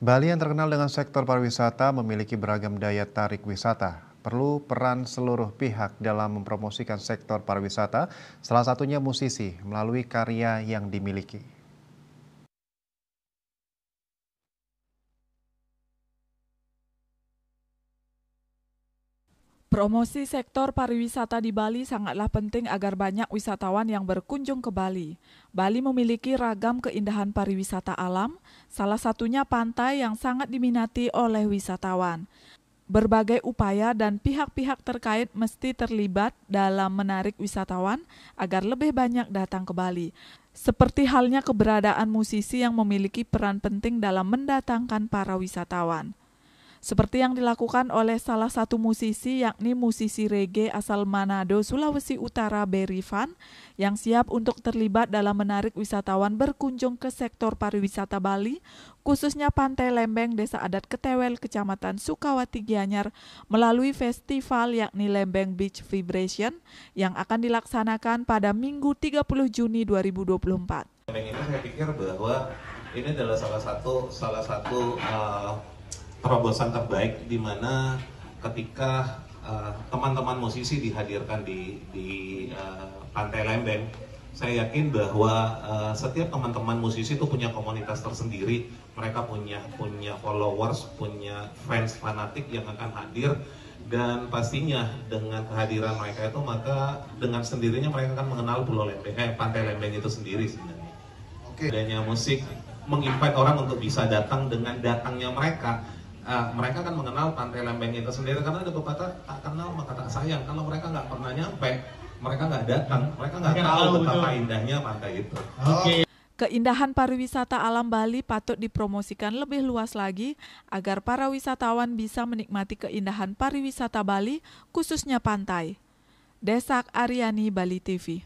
Bali yang terkenal dengan sektor pariwisata memiliki beragam daya tarik wisata. Perlu peran seluruh pihak dalam mempromosikan sektor pariwisata, salah satunya musisi melalui karya yang dimiliki. Promosi sektor pariwisata di Bali sangatlah penting agar banyak wisatawan yang berkunjung ke Bali. Bali memiliki ragam keindahan pariwisata alam, salah satunya pantai yang sangat diminati oleh wisatawan. Berbagai upaya dan pihak-pihak terkait mesti terlibat dalam menarik wisatawan agar lebih banyak datang ke Bali. Seperti halnya keberadaan musisi yang memiliki peran penting dalam mendatangkan para wisatawan seperti yang dilakukan oleh salah satu musisi yakni musisi reggae asal Manado, Sulawesi Utara Berry Van yang siap untuk terlibat dalam menarik wisatawan berkunjung ke sektor pariwisata Bali, khususnya Pantai Lembeng Desa Adat Ketewel Kecamatan Sukawati Gianyar melalui festival yakni Lembeng Beach Vibration yang akan dilaksanakan pada Minggu 30 Juni 2024. Lembeng ini saya pikir bahwa ini adalah salah satu salah satu uh, terobosan terbaik di mana ketika eh, teman-teman uh, musisi dihadirkan di, di uh, Pantai Lembeng, saya yakin bahwa uh, setiap teman-teman musisi itu punya komunitas tersendiri, mereka punya punya followers, punya fans fanatik yang akan hadir dan pastinya dengan kehadiran mereka itu maka dengan sendirinya mereka akan mengenal Pulau Lembeng, eh, Pantai Lembeng itu sendiri sebenarnya. Oke. Okay. Adanya musik mengimpact orang untuk bisa datang dengan datangnya mereka uh, mereka kan mengenal pantai lembeng itu sendiri karena ada pepatah tak kenal maka tak sayang kalau mereka nggak pernah nyampe mereka nggak datang mereka nggak tahu betapa betul. indahnya pantai itu okay. Keindahan pariwisata alam Bali patut dipromosikan lebih luas lagi agar para wisatawan bisa menikmati keindahan pariwisata Bali, khususnya pantai. Desak Ariani Bali TV